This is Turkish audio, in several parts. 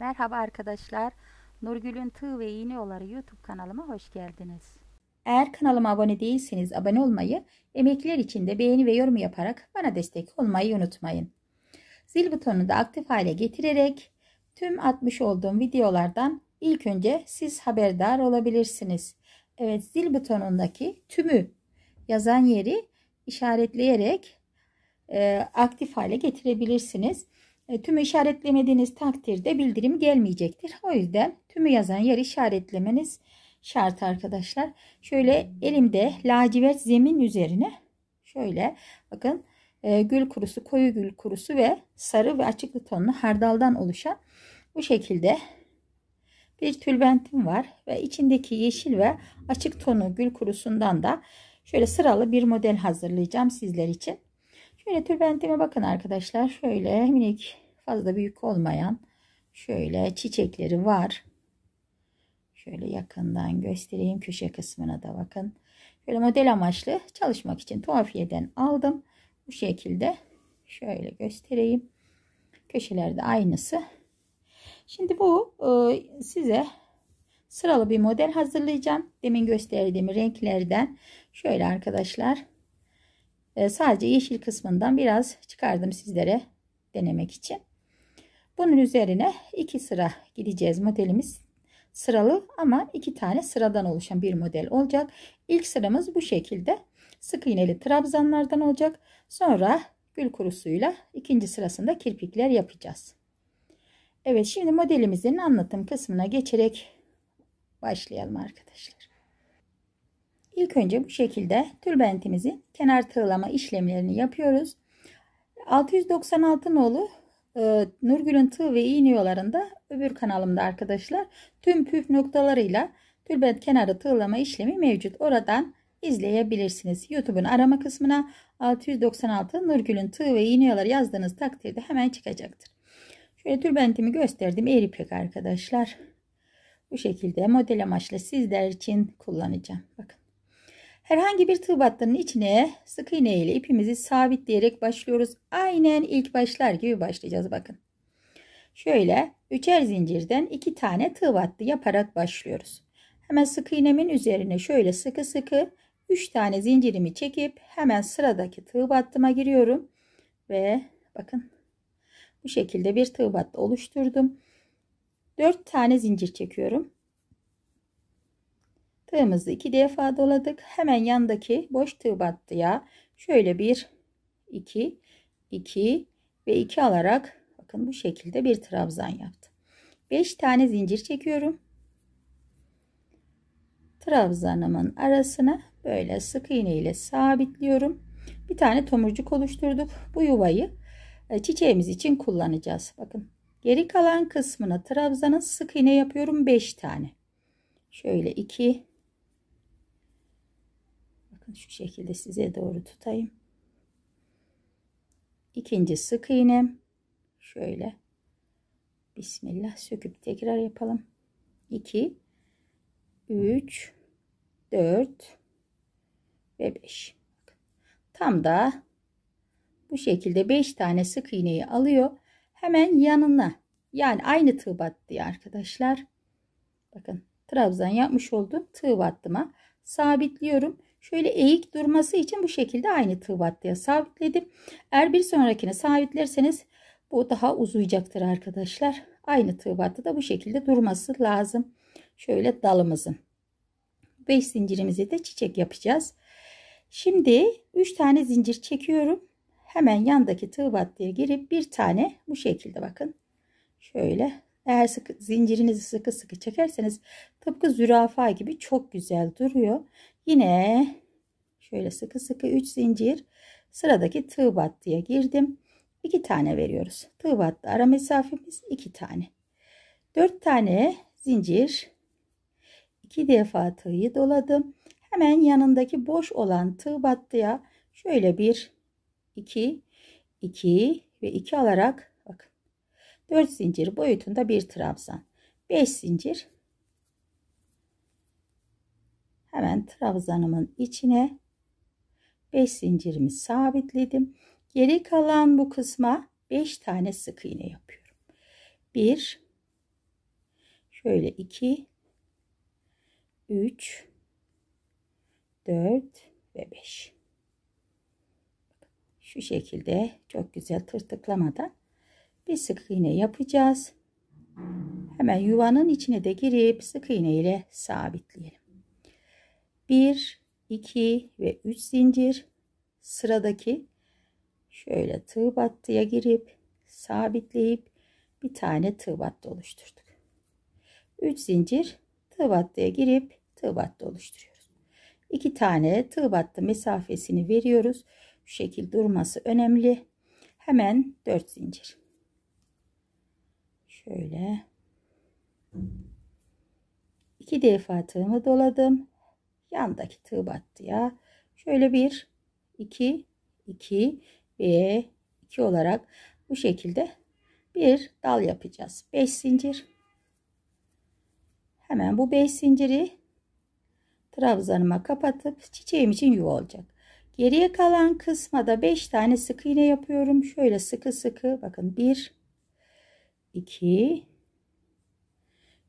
Merhaba arkadaşlar. Nurgül'ün Tığ ve İğne Oları YouTube kanalıma hoş geldiniz. Eğer kanalıma abone değilseniz abone olmayı, emekliler için de beğeni ve yorum yaparak bana destek olmayı unutmayın. Zil butonunu da aktif hale getirerek tüm atmış olduğum videolardan ilk önce siz haberdar olabilirsiniz. Evet zil butonundaki tümü yazan yeri işaretleyerek e, aktif hale getirebilirsiniz. E, tümü işaretlemediğiniz takdirde bildirim gelmeyecektir. O yüzden tümü yazan yer işaretlemeniz şart arkadaşlar. Şöyle elimde lacivert zemin üzerine şöyle bakın e, gül kurusu, koyu gül kurusu ve sarı ve açıklı tonlu hardaldan oluşan bu şekilde bir tülbentim var ve içindeki yeşil ve açık tonu gül kurusundan da şöyle sıralı bir model hazırlayacağım sizler için. Şöyle tülbentime bakın arkadaşlar. Şöyle minik Fazla büyük olmayan şöyle çiçekleri var. Şöyle yakından göstereyim köşe kısmına da bakın. Böyle model amaçlı çalışmak için tuhafiyeden aldım. Bu şekilde şöyle göstereyim. Köşelerde aynısı. Şimdi bu e, size sıralı bir model hazırlayacağım. Demin gösterdiğim renklerden şöyle arkadaşlar e, sadece yeşil kısmından biraz çıkardım sizlere denemek için. Bunun üzerine iki sıra gideceğiz. Modelimiz sıralı ama iki tane sıradan oluşan bir model olacak. İlk sıramız bu şekilde sık iğneli trabzanlardan olacak. Sonra gül kurusuyla ikinci sırasında kirpikler yapacağız. Evet şimdi modelimizin anlatım kısmına geçerek başlayalım arkadaşlar. İlk önce bu şekilde tülbentimizi kenar tığlama işlemlerini yapıyoruz. 696 nolu e, Nurgül'ün tığ ve iğne yollarında öbür kanalımda arkadaşlar tüm püf noktalarıyla tülbent kenarı tığlama işlemi mevcut. Oradan izleyebilirsiniz. YouTube'un arama kısmına 696 Nurgül'ün tığ ve iğne yolları yazdığınız takdirde hemen çıkacaktır. Şöyle tülbentimi gösterdim. Eğri pek arkadaşlar. Bu şekilde model amaçlı sizler için kullanacağım. Bakın. Herhangi bir tığ battının içine sık iğne ile ipimizi sabitleyerek başlıyoruz. Aynen ilk başlar gibi başlayacağız bakın. Şöyle üçer zincirden iki tane tığ battı yaparak başlıyoruz. Hemen sık iğnemin üzerine şöyle sıkı sıkı 3 tane zincirimi çekip hemen sıradaki tığ battıma giriyorum. Ve bakın bu şekilde bir tığ battı oluşturdum. 4 tane zincir çekiyorum. Tığımızı iki defa doladık. Hemen yandaki boş tığ battıya şöyle bir, iki, iki ve iki alarak bakın bu şekilde bir trabzan yaptım. Beş tane zincir çekiyorum. Trabzanımın arasına böyle sık iğne ile sabitliyorum. Bir tane tomurcuk oluşturduk. Bu yuvayı e, çiçeğimiz için kullanacağız. Bakın geri kalan kısmına trabzanın sık iğne yapıyorum 5 tane. Şöyle 2 şu şekilde size doğru tutayım. İkinci sık iğnem şöyle Bismillah söküp tekrar yapalım. 2 3 4 ve 5. Tam da bu şekilde 5 tane sık iğneyi alıyor. Hemen yanına yani aynı tığ battı arkadaşlar. Bakın trabzan yapmış oldum tığ battıma sabitliyorum. Şöyle eğik durması için bu şekilde aynı tığ battıya sabitledim. Eğer bir sonrakini sabitlerseniz bu daha uzayacaktır arkadaşlar. Aynı tığ battı da bu şekilde durması lazım. Şöyle dalımızın. 5 zincirimizi de çiçek yapacağız. Şimdi 3 tane zincir çekiyorum. Hemen yandaki tığ battıya girip bir tane bu şekilde bakın. Şöyle eğer sıkı, zincirinizi sıkı sıkı çekerseniz tıpkı zürafa gibi çok güzel duruyor. Yine şöyle sıkı sıkı 3 zincir sıradaki tığ battıya girdim. 2 tane veriyoruz. Tığ battı ara mesafemiz 2 tane. 4 tane zincir 2 defa tığı doladım. Hemen yanındaki boş olan tığ battıya şöyle bir 2 2 ve 2 alarak bak. 4 zincir boyutunda bir trabzan 5 zincir Hemen trabzanımın içine 5 zincirimi sabitledim. Geri kalan bu kısma 5 tane sık iğne yapıyorum. 1 şöyle 2 3 4 ve 5 şu şekilde çok güzel tırtıklamadan bir sık iğne yapacağız. Hemen yuvanın içine de girip sık iğne ile sabitleyelim. 1 2 ve 3 zincir sıradaki şöyle tığ battıya girip sabitleyip bir tane tığ battı oluşturduk 3 zincir tığ battıya girip tığ battı oluşturuyoruz 2 tane tığ battı mesafesini veriyoruz bu şekil durması önemli hemen 4 zincir şöyle iki defa tığımı doladım yandaki tığ battıya şöyle bir iki iki ve iki olarak bu şekilde bir dal yapacağız. 5 zincir. Hemen bu 5 zinciri trabzanıma kapatıp çiçeğim için yuva olacak. Geriye kalan kısma da 5 tane sık iğne yapıyorum. Şöyle sıkı sıkı bakın 1 2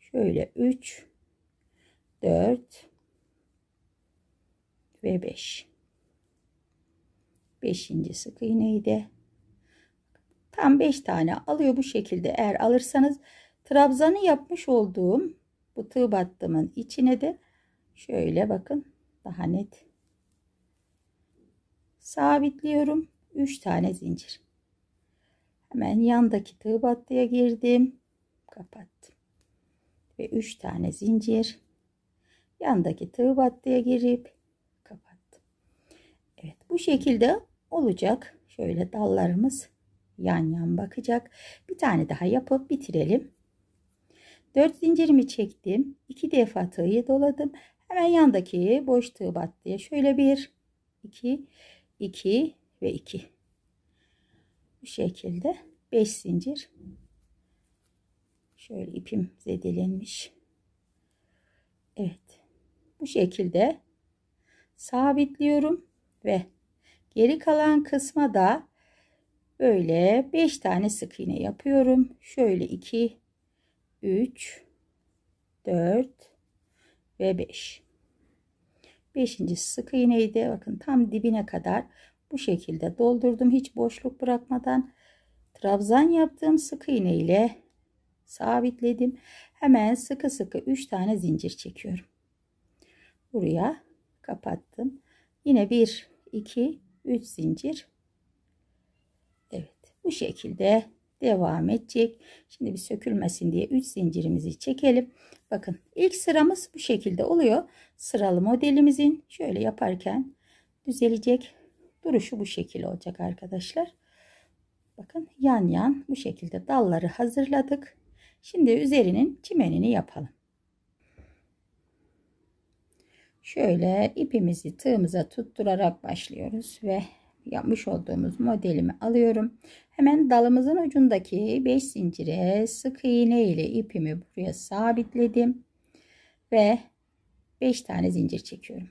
şöyle 3 4 ve 5. Beşinci sık iğneyi de tam 5 tane alıyor bu şekilde. Eğer alırsanız trabzanı yapmış olduğum bu tığ battımın içine de şöyle bakın daha net sabitliyorum. 3 tane zincir. Hemen yandaki tığ battıya girdim. Kapattım. Ve 3 tane zincir. Yandaki tığ battıya girip Evet bu şekilde olacak. Şöyle dallarımız yan yan bakacak. Bir tane daha yapıp bitirelim. 4 zincirimi çektim. 2 defa tığı doladım. Hemen yandaki boş tığ battıya şöyle 1 2 2 ve 2. Bu şekilde 5 zincir. Şöyle ipim zedelenmiş. Evet. Bu şekilde sabitliyorum ve geri kalan kısma da böyle 5 tane sık iğne yapıyorum. Şöyle 2 3 4 ve 5. 5. sık iğneyi de bakın tam dibine kadar bu şekilde doldurdum hiç boşluk bırakmadan. Trabzan yaptığım sık iğne ile sabitledim. Hemen sıkı sıkı 3 tane zincir çekiyorum. Buraya kapattım. Yine bir 2 3 zincir Evet bu şekilde devam edecek şimdi bir sökülmesin diye 3 zincirimizi çekelim bakın ilk sıramız bu şekilde oluyor sıralı modelimizin şöyle yaparken düzelecek duruşu bu şekilde olacak arkadaşlar bakın yan yan bu şekilde dalları hazırladık şimdi üzerinin çimenini yapalım Şöyle ipimizi tığımıza tutturarak başlıyoruz ve yapmış olduğumuz modelimi alıyorum. Hemen dalımızın ucundaki 5 zincire sık iğne ile ipimi buraya sabitledim ve 5 tane zincir çekiyorum.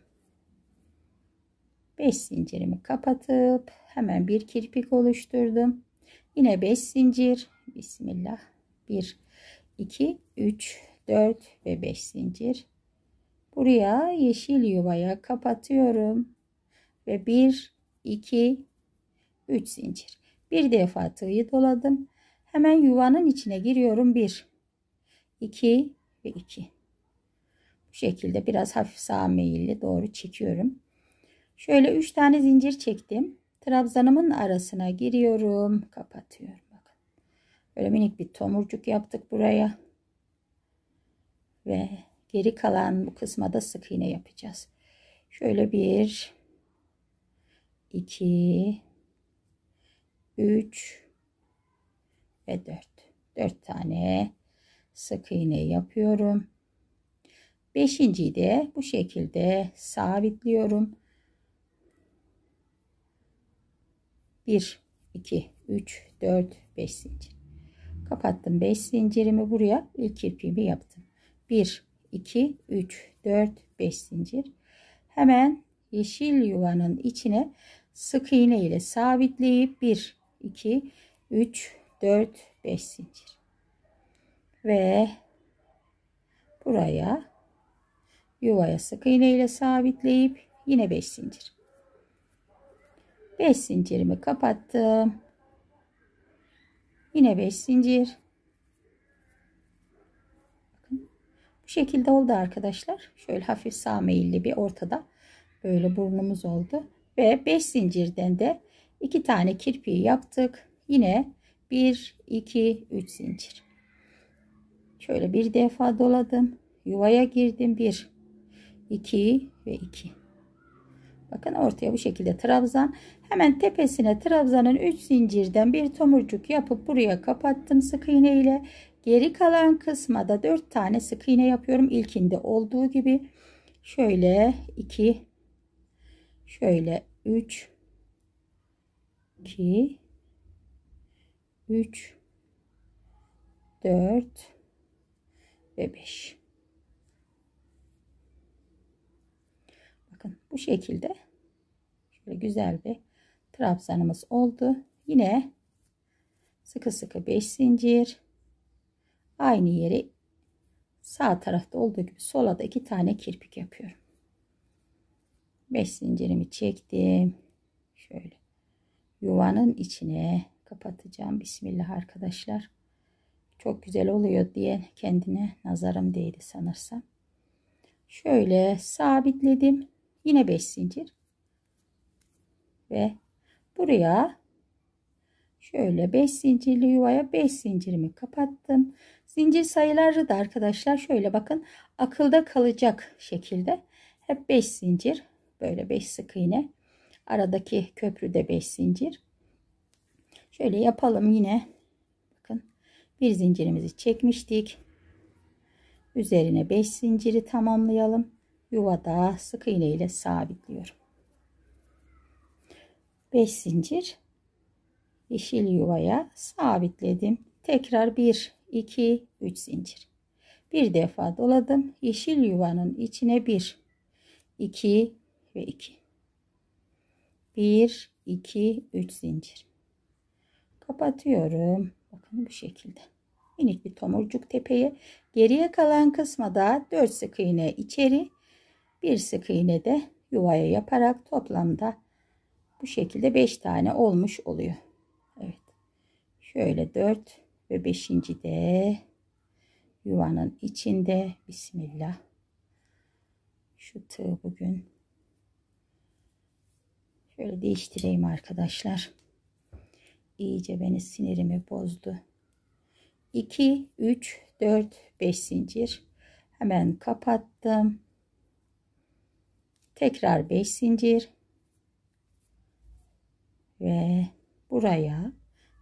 5 zincirimi kapatıp hemen bir kirpik oluşturdum. Yine 5 zincir. Bismillah. 1 2 3 4 ve 5 zincir. Buraya yeşil yuvaya kapatıyorum. Ve 1, 2, 3 zincir. Bir defa tığı doladım. Hemen yuvanın içine giriyorum. 1, 2 ve 2. Bu şekilde biraz hafif sağ meyilli doğru çekiyorum. Şöyle 3 tane zincir çektim. Trabzanımın arasına giriyorum. Kapatıyorum. Bakın. Böyle minik bir tomurcuk yaptık buraya. Ve Geri kalan bu kısma da sık iğne yapacağız. Şöyle bir, iki, üç ve dört. Dört tane sık iğne yapıyorum. Beşinciyi de bu şekilde sabitliyorum. Bir, iki, üç, dört, beş zincir kapattım beş zincirimi buraya ilk ipimi yaptım Bir 2 3 4 5 zincir hemen yeşil yuvanın içine sık iğne ile sabitleyip 1 2 3 4 5 zincir ve buraya yuvaya sık iğne ile sabitleyip yine 5 zincir 5 zincirimi kapattım yine 5 zincir Bu şekilde oldu arkadaşlar. Şöyle hafif sağ meyilli bir ortada böyle burnumuz oldu. Ve 5 zincirden de 2 tane kirpiği yaptık. Yine 1, 2, 3 zincir. Şöyle bir defa doladım. Yuvaya girdim. 1, 2 ve 2. Bakın ortaya bu şekilde trabzan. Hemen tepesine trabzanın 3 zincirden bir tomurcuk yapıp buraya kapattım sık iğne ile Geri kalan kısma da 4 tane sık iğne yapıyorum. İlkinde olduğu gibi şöyle 2 şöyle 3 2 3 4 ve 5 Bakın bu şekilde şöyle güzel bir trabzanımız oldu. Yine sıkı sıkı 5 zincir Aynı yeri sağ tarafta olduğu gibi sola da iki tane kirpik yapıyorum. 5 zincirimi çektim. Şöyle yuvanın içine kapatacağım. Bismillah arkadaşlar. Çok güzel oluyor diye kendine nazarım değdi sanırsam. Şöyle sabitledim. Yine 5 zincir. Ve buraya şöyle 5 zincirli yuvaya 5 zincirimi kapattım. Zincir sayıları da arkadaşlar şöyle bakın akılda kalacak şekilde hep 5 zincir böyle 5 sık iğne aradaki köprüde 5 zincir. Şöyle yapalım yine bakın bir zincirimizi çekmiştik. Üzerine 5 zinciri tamamlayalım. Yuvada sık iğne ile sabitliyorum. 5 zincir yeşil yuvaya sabitledim. Tekrar bir 2 3 zincir bir defa doladım yeşil yuvanın içine 1 2 ve 2 1 2 3 zincir kapatıyorum bakın bu şekilde minik bir tomurcuk tepeye geriye kalan kısma da 4 sık iğne içeri bir sık iğne de yuvaya yaparak toplamda bu şekilde 5 tane olmuş oluyor Evet şöyle 4 ve beşinci de yuvanın içinde Bismillah şu tığı bugün şöyle değiştireyim arkadaşlar iyice beni sinirimi bozdu 2 3 4 5 zincir hemen kapattım tekrar 5 zincir ve buraya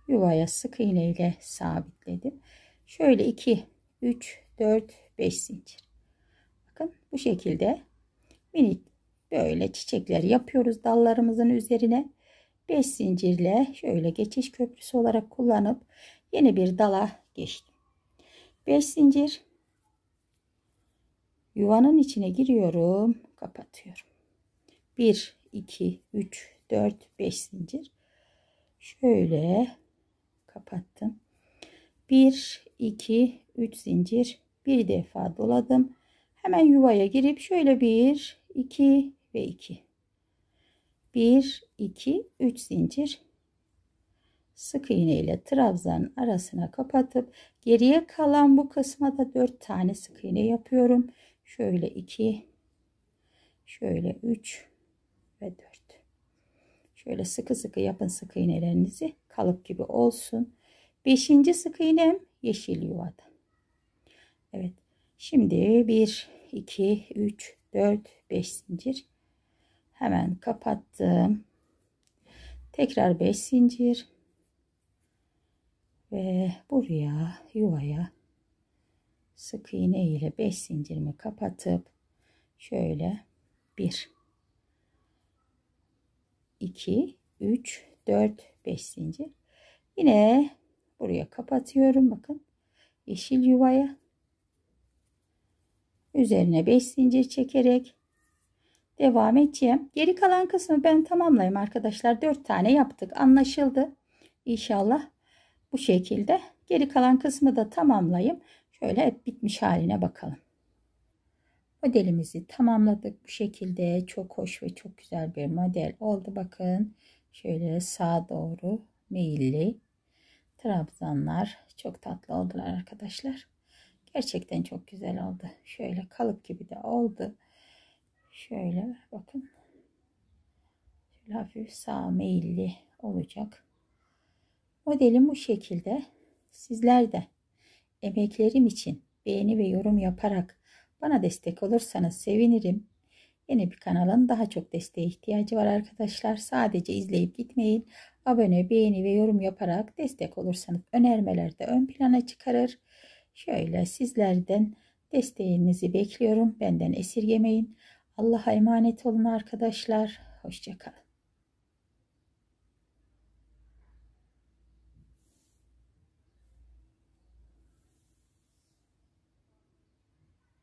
yuvaya sık iğne ile sabitledim. Şöyle 2, 3, 4, 5 zincir. Bakın bu şekilde minik böyle çiçekler yapıyoruz dallarımızın üzerine. 5 zincirle şöyle geçiş köprüsü olarak kullanıp yeni bir dala geçtim. 5 zincir yuvanın içine giriyorum kapatıyorum 1 2 3 4 5 zincir şöyle kapattım 1 2 3 zincir bir defa doladım hemen yuvaya girip şöyle 1 2 ve 2 1 2 3 zincir sık iğne ile trabzanın arasına kapatıp geriye kalan bu kısma da 4 tane sık iğne yapıyorum şöyle 2 şöyle 3 ve 4 Şöyle sıkı sıkı yapın sık iğnelerinizi. Kalıp gibi olsun. Beşinci sık iğnem yeşil yuvada. Evet. Şimdi 1, 2, 3, 4, 5 zincir. Hemen kapattım. Tekrar 5 zincir. Ve buraya yuvaya sık iğne ile 5 zincirimi kapatıp şöyle 1 2 3 4 5 zincir yine buraya kapatıyorum bakın yeşil yuvaya üzerine 5 zincir çekerek devam edeceğim geri kalan kısmı ben tamamlayayım arkadaşlar 4 tane yaptık anlaşıldı İnşallah bu şekilde geri kalan kısmı da tamamlayayım şöyle hep bitmiş haline bakalım Modelimizi tamamladık bu şekilde. Çok hoş ve çok güzel bir model oldu. Bakın şöyle sağa doğru meyilli trabzanlar çok tatlı oldular arkadaşlar. Gerçekten çok güzel oldu. Şöyle kalıp gibi de oldu. Şöyle bakın. Şöyle hafif sağ meyilli olacak. Modelim bu şekilde. Sizler de emeklerim için beğeni ve yorum yaparak bana destek olursanız sevinirim. Yeni bir kanalın daha çok desteğe ihtiyacı var arkadaşlar. Sadece izleyip gitmeyin. Abone, beğeni ve yorum yaparak destek olursanız önermeler de ön plana çıkarır. Şöyle sizlerden desteğinizi bekliyorum. Benden esirgemeyin. Allah'a emanet olun arkadaşlar. Hoşçakalın.